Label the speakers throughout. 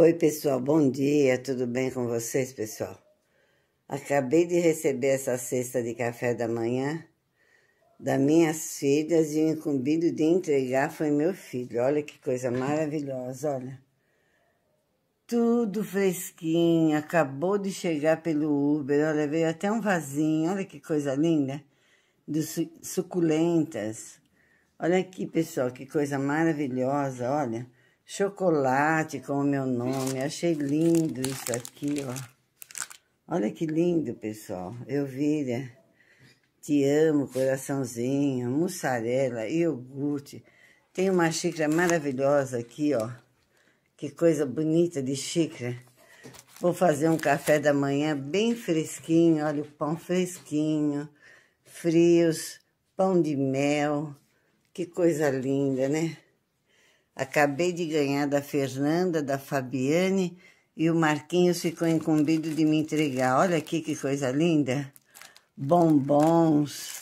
Speaker 1: Oi, pessoal, bom dia, tudo bem com vocês, pessoal? Acabei de receber essa cesta de café da manhã das minhas filhas e o incumbido de entregar foi meu filho. Olha que coisa maravilhosa, olha. Tudo fresquinho, acabou de chegar pelo Uber, olha, veio até um vasinho, olha que coisa linda, dos suculentas. Olha aqui, pessoal, que coisa maravilhosa, olha chocolate com o meu nome. Achei lindo isso aqui, ó. Olha que lindo, pessoal. eu Euvília, né? te amo, coraçãozinho, mussarela, iogurte. Tem uma xícara maravilhosa aqui, ó. Que coisa bonita de xícara. Vou fazer um café da manhã bem fresquinho. Olha o pão fresquinho, frios, pão de mel. Que coisa linda, né? Acabei de ganhar da Fernanda, da Fabiane e o Marquinhos ficou incumbido de me entregar. Olha aqui que coisa linda! Bombons.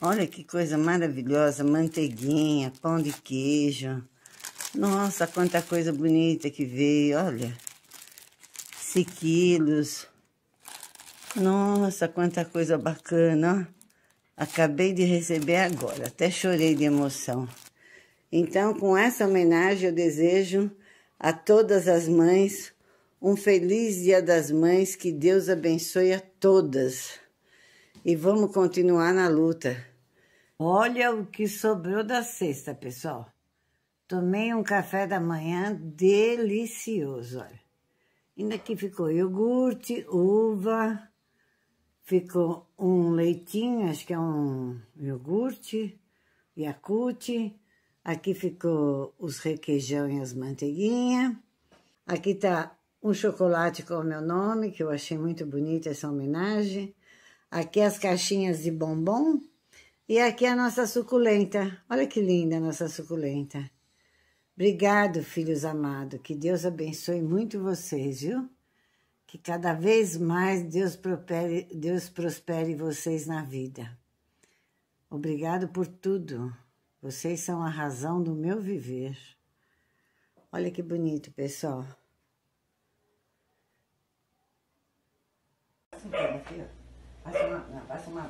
Speaker 1: Olha que coisa maravilhosa, manteiguinha, pão de queijo. Nossa, quanta coisa bonita que veio, olha. sequilos. Nossa, quanta coisa bacana, Acabei de receber agora, até chorei de emoção. Então, com essa homenagem, eu desejo a todas as mães um feliz Dia das Mães, que Deus abençoe a todas. E vamos continuar na luta. Olha o que sobrou da sexta, pessoal. Tomei um café da manhã delicioso, olha. Ainda aqui ficou iogurte, uva, ficou um leitinho, acho que é um iogurte, Yakut, Aqui ficou os requeijão e as manteiguinhas. Aqui tá um chocolate com o meu nome, que eu achei muito bonita essa homenagem. Aqui as caixinhas de bombom. E aqui a nossa suculenta. Olha que linda a nossa suculenta. Obrigado, filhos amados. Que Deus abençoe muito vocês, viu? Que cada vez mais Deus prospere, Deus prospere vocês na vida. Obrigado por tudo. Vocês são a razão do meu viver. Olha que bonito, pessoal. Passa um pano aqui, ó. Passa uma, não, passa uma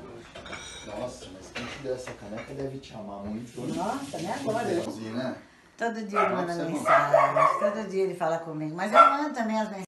Speaker 1: Nossa, mas quem te deu essa caneca deve te amar muito. Nossa, né? Agora. Né? né? Todo dia ele ah, manda é mensagem, todo dia ele fala comigo. Mas eu mando também as mensagens.